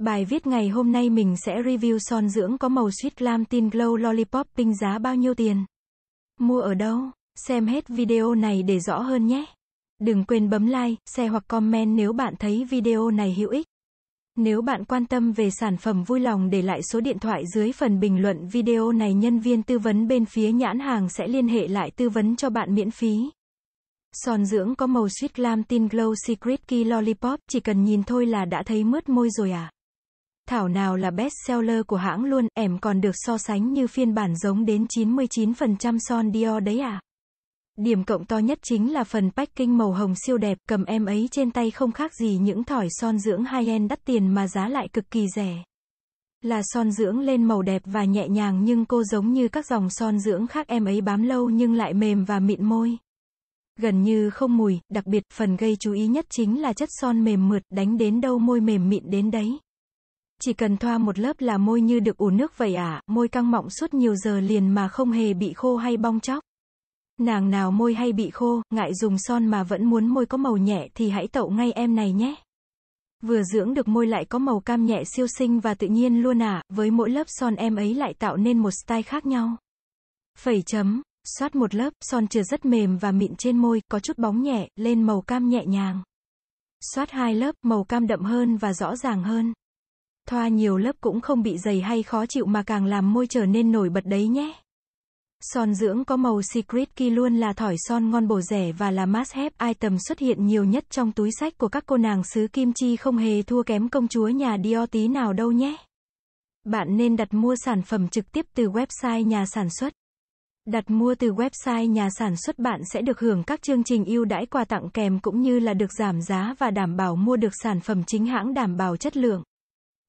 Bài viết ngày hôm nay mình sẽ review son dưỡng có màu Sweet Glam Glow Lollipop Pink giá bao nhiêu tiền. Mua ở đâu? Xem hết video này để rõ hơn nhé. Đừng quên bấm like, share hoặc comment nếu bạn thấy video này hữu ích. Nếu bạn quan tâm về sản phẩm vui lòng để lại số điện thoại dưới phần bình luận video này nhân viên tư vấn bên phía nhãn hàng sẽ liên hệ lại tư vấn cho bạn miễn phí. Son dưỡng có màu Sweet Glam Glow Secret Key Lollipop, chỉ cần nhìn thôi là đã thấy mướt môi rồi à? Thảo nào là best seller của hãng luôn, em còn được so sánh như phiên bản giống đến 99% son Dior đấy à. Điểm cộng to nhất chính là phần packing màu hồng siêu đẹp, cầm em ấy trên tay không khác gì những thỏi son dưỡng high-end đắt tiền mà giá lại cực kỳ rẻ. Là son dưỡng lên màu đẹp và nhẹ nhàng nhưng cô giống như các dòng son dưỡng khác em ấy bám lâu nhưng lại mềm và mịn môi. Gần như không mùi, đặc biệt phần gây chú ý nhất chính là chất son mềm mượt đánh đến đâu môi mềm mịn đến đấy. Chỉ cần thoa một lớp là môi như được ủ nước vậy à, môi căng mọng suốt nhiều giờ liền mà không hề bị khô hay bong chóc. Nàng nào môi hay bị khô, ngại dùng son mà vẫn muốn môi có màu nhẹ thì hãy tậu ngay em này nhé. Vừa dưỡng được môi lại có màu cam nhẹ siêu xinh và tự nhiên luôn à, với mỗi lớp son em ấy lại tạo nên một style khác nhau. Phẩy chấm, soát một lớp, son chừa rất mềm và mịn trên môi, có chút bóng nhẹ, lên màu cam nhẹ nhàng. Soát hai lớp, màu cam đậm hơn và rõ ràng hơn. Thoa nhiều lớp cũng không bị dày hay khó chịu mà càng làm môi trở nên nổi bật đấy nhé. Son dưỡng có màu Secret Key luôn là thỏi son ngon bổ rẻ và là must have item xuất hiện nhiều nhất trong túi sách của các cô nàng xứ Kim Chi không hề thua kém công chúa nhà Dior tí nào đâu nhé. Bạn nên đặt mua sản phẩm trực tiếp từ website nhà sản xuất. Đặt mua từ website nhà sản xuất bạn sẽ được hưởng các chương trình ưu đãi quà tặng kèm cũng như là được giảm giá và đảm bảo mua được sản phẩm chính hãng đảm bảo chất lượng.